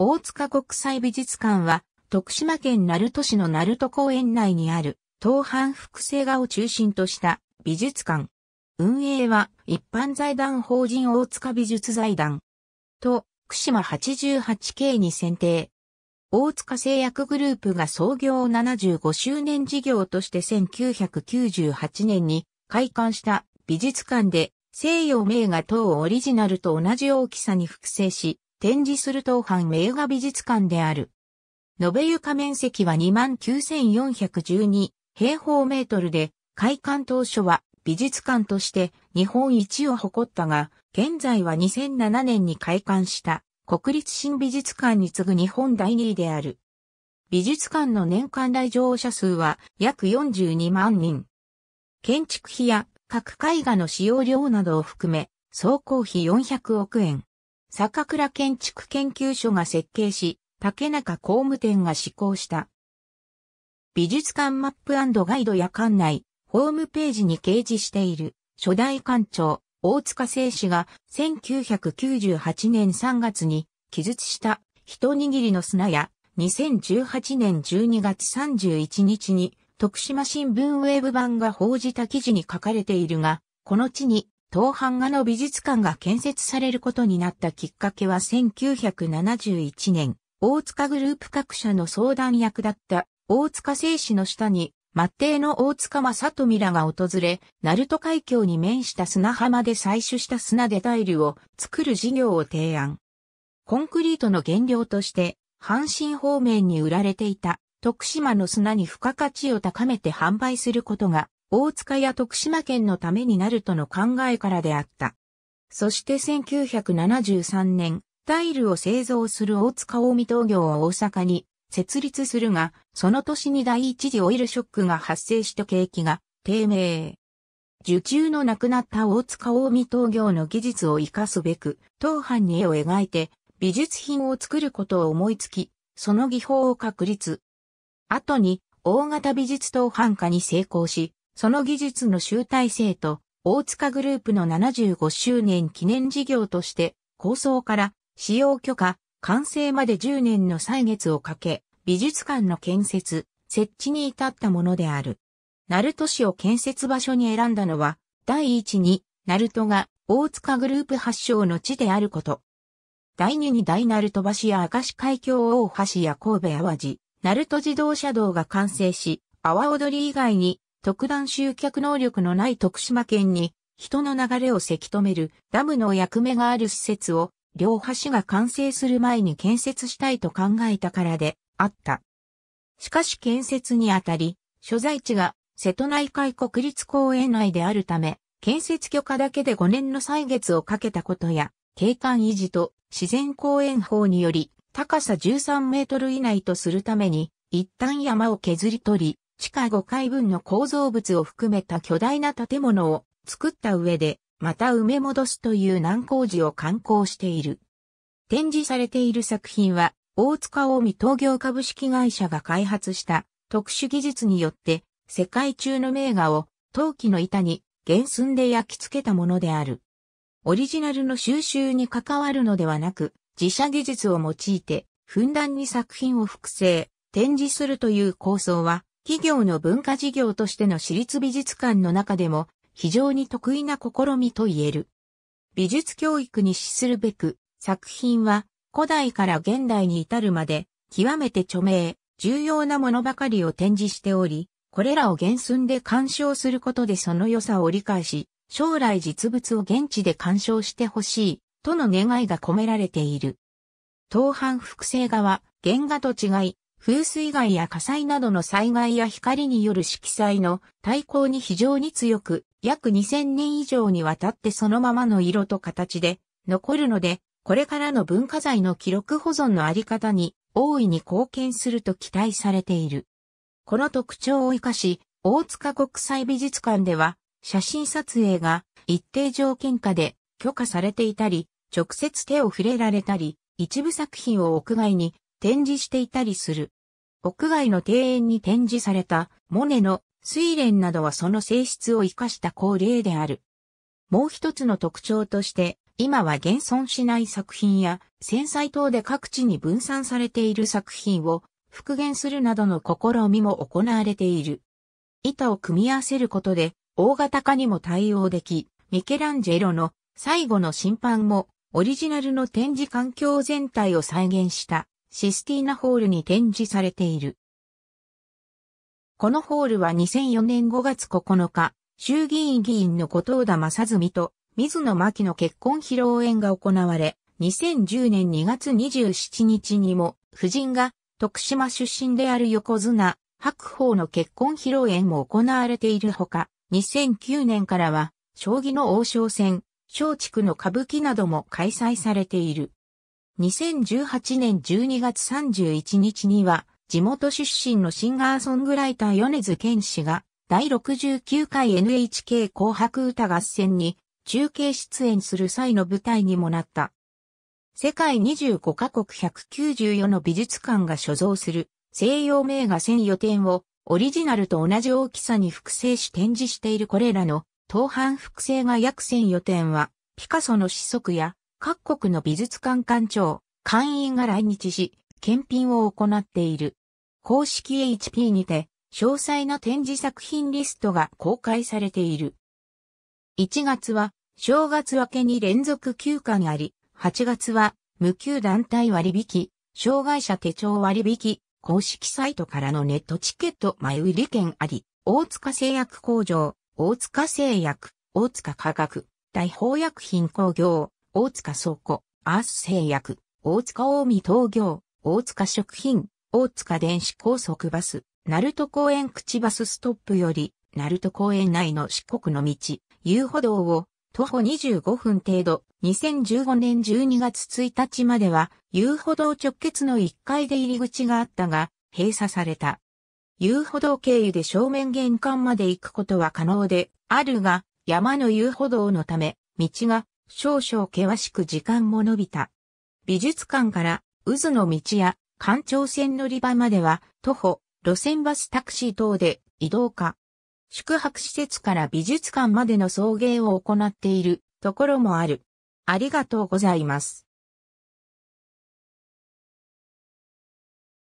大塚国際美術館は、徳島県鳴門市の鳴門公園内にある、東半複製画を中心とした美術館。運営は、一般財団法人大塚美術財団。と、福島 88K に選定。大塚製薬グループが創業75周年事業として1998年に開館した美術館で西洋名画等をオリジナルと同じ大きさに複製し、展示する東藩名画美術館である。延べ床面積は29,412平方メートルで、開館当初は美術館として日本一を誇ったが、現在は2007年に開館した国立新美術館に次ぐ日本第2位である。美術館の年間来場者数は約42万人。建築費や各絵画の使用料などを含め、総工費400億円。坂倉建築研究所が設計し、竹中工務店が施行した。美術館マップガイドや館内、ホームページに掲示している、初代館長、大塚製氏が1998年3月に記述した一握りの砂や2018年12月31日に徳島新聞ウェブ版が報じた記事に書かれているが、この地に東半画の美術館が建設されることになったきっかけは1971年、大塚グループ各社の相談役だった大塚製紙の下に、末帝の大塚正富らが訪れ、鳴門海峡に面した砂浜で採取した砂でタイルを作る事業を提案。コンクリートの原料として、阪神方面に売られていた徳島の砂に付加価値を高めて販売することが大塚や徳島県のためになるとの考えからであった。そして1973年、タイルを製造する大塚大見東業は大阪に設立するが、その年に第一次オイルショックが発生した景気が低迷。受注のなくなった大塚大見東業の技術を活かすべく、当藩に絵を描いて美術品を作ることを思いつき、その技法を確立。後に大型美術等藩化に成功し、その技術の集大成と、大塚グループの75周年記念事業として、構想から使用許可、完成まで10年の歳月をかけ、美術館の建設、設置に至ったものである。鳴門市を建設場所に選んだのは、第一に、鳴門が大塚グループ発祥の地であること。第二に大鳴門橋や明石海峡大橋や神戸淡路、鳴門自動車道が完成し、阿波踊り以外に特段集客能力のない徳島県に人の流れをせき止めるダムの役目がある施設を両橋が完成する前に建設したいと考えたからであった。しかし建設にあたり、所在地が瀬戸内海国立公園内であるため、建設許可だけで5年の歳月をかけたことや、景観維持と自然公園法により高さ13メートル以内とするために、一旦山を削り取り、地下5階分の構造物を含めた巨大な建物を作った上で、また埋め戻すという難工事を刊行している。展示されている作品は、大塚近江東業株式会社が開発した特殊技術によって、世界中の名画を陶器の板に原寸で焼き付けたものである。オリジナルの収集に関わるのではなく、自社技術を用いて、ふんだんに作品を複製、展示するという構想は、企業の文化事業としての私立美術館の中でも非常に得意な試みと言える。美術教育に資するべく作品は古代から現代に至るまで極めて著名、重要なものばかりを展示しており、これらを原寸で鑑賞することでその良さを理解し、将来実物を現地で鑑賞してほしい、との願いが込められている。東版複製画は原画と違い、風水害や火災などの災害や光による色彩の対抗に非常に強く、約2000年以上にわたってそのままの色と形で残るので、これからの文化財の記録保存のあり方に大いに貢献すると期待されている。この特徴を活かし、大塚国際美術館では写真撮影が一定条件下で許可されていたり、直接手を触れられたり、一部作品を屋外に展示していたりする。屋外の庭園に展示されたモネの睡蓮などはその性質を生かした恒例である。もう一つの特徴として、今は現存しない作品や、繊細等で各地に分散されている作品を復元するなどの試みも行われている。板を組み合わせることで、大型化にも対応でき、ミケランジェロの最後の審判も、オリジナルの展示環境全体を再現したシスティーナホールに展示されている。このホールは2004年5月9日、衆議院議員の後藤田正純と水野真紀の結婚披露宴が行われ、2010年2月27日にも、夫人が徳島出身である横綱、白鵬の結婚披露宴も行われているほか、2009年からは、将棋の王将戦、松竹の歌舞伎なども開催されている。2018年12月31日には、地元出身のシンガーソングライター米津玄師が、第69回 NHK 紅白歌合戦に中継出演する際の舞台にもなった。世界25カ国194の美術館が所蔵する西洋名画1 0 0点をオリジナルと同じ大きさに複製し展示しているこれらの当版複製が約1 0 0点はピカソの子足や各国の美術館館長、館員が来日し、検品を行っている。公式 HP にて、詳細な展示作品リストが公開されている。1月は、正月明けに連続休館あり、8月は、無給団体割引、障害者手帳割引、公式サイトからのネットチケット前売り券あり、大塚製薬工場、大塚製薬、大塚科学、大法薬品工業、大塚倉庫、アース製薬、大塚近江東業、大塚食品、大塚電子高速バス、鳴門公園口バスストップより、鳴門公園内の四国の道、遊歩道を、徒歩25分程度、2015年12月1日までは、遊歩道直結の1階で入り口があったが、閉鎖された。遊歩道経由で正面玄関まで行くことは可能で、あるが、山の遊歩道のため、道が少々険しく時間も延びた。美術館から、渦の道や、環状線乗り場までは、徒歩、路線バスタクシー等で移動か。宿泊施設から美術館までの送迎を行っているところもある。ありがとうございます。